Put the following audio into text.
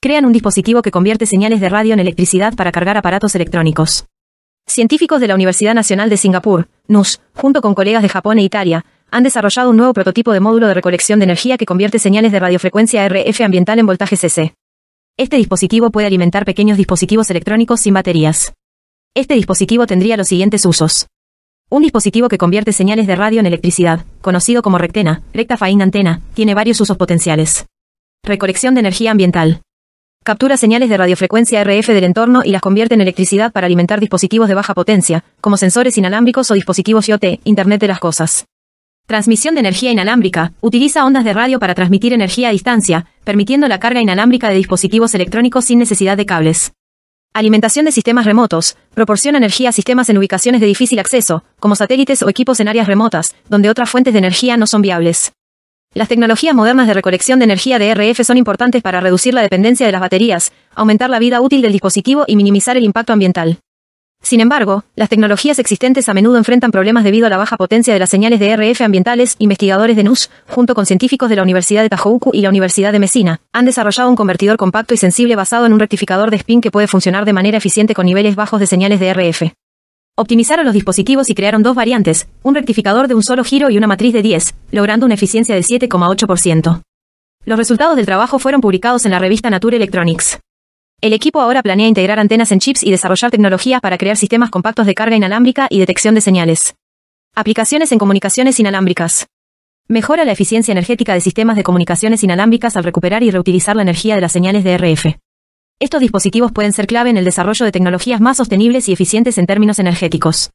Crean un dispositivo que convierte señales de radio en electricidad para cargar aparatos electrónicos. Científicos de la Universidad Nacional de Singapur, NUS, junto con colegas de Japón e Italia, han desarrollado un nuevo prototipo de módulo de recolección de energía que convierte señales de radiofrecuencia RF ambiental en voltajes CC. Este dispositivo puede alimentar pequeños dispositivos electrónicos sin baterías. Este dispositivo tendría los siguientes usos. Un dispositivo que convierte señales de radio en electricidad, conocido como rectena, recta antena, tiene varios usos potenciales. Recolección de energía ambiental. Captura señales de radiofrecuencia RF del entorno y las convierte en electricidad para alimentar dispositivos de baja potencia, como sensores inalámbricos o dispositivos IoT, Internet de las Cosas. Transmisión de energía inalámbrica. Utiliza ondas de radio para transmitir energía a distancia, permitiendo la carga inalámbrica de dispositivos electrónicos sin necesidad de cables. Alimentación de sistemas remotos. Proporciona energía a sistemas en ubicaciones de difícil acceso, como satélites o equipos en áreas remotas, donde otras fuentes de energía no son viables. Las tecnologías modernas de recolección de energía de RF son importantes para reducir la dependencia de las baterías, aumentar la vida útil del dispositivo y minimizar el impacto ambiental. Sin embargo, las tecnologías existentes a menudo enfrentan problemas debido a la baja potencia de las señales de RF ambientales. Investigadores de NUS, junto con científicos de la Universidad de Tajouku y la Universidad de Messina, han desarrollado un convertidor compacto y sensible basado en un rectificador de spin que puede funcionar de manera eficiente con niveles bajos de señales de RF. Optimizaron los dispositivos y crearon dos variantes, un rectificador de un solo giro y una matriz de 10, logrando una eficiencia de 7,8%. Los resultados del trabajo fueron publicados en la revista Nature Electronics. El equipo ahora planea integrar antenas en chips y desarrollar tecnologías para crear sistemas compactos de carga inalámbrica y detección de señales. Aplicaciones en comunicaciones inalámbricas. Mejora la eficiencia energética de sistemas de comunicaciones inalámbricas al recuperar y reutilizar la energía de las señales de RF. Estos dispositivos pueden ser clave en el desarrollo de tecnologías más sostenibles y eficientes en términos energéticos.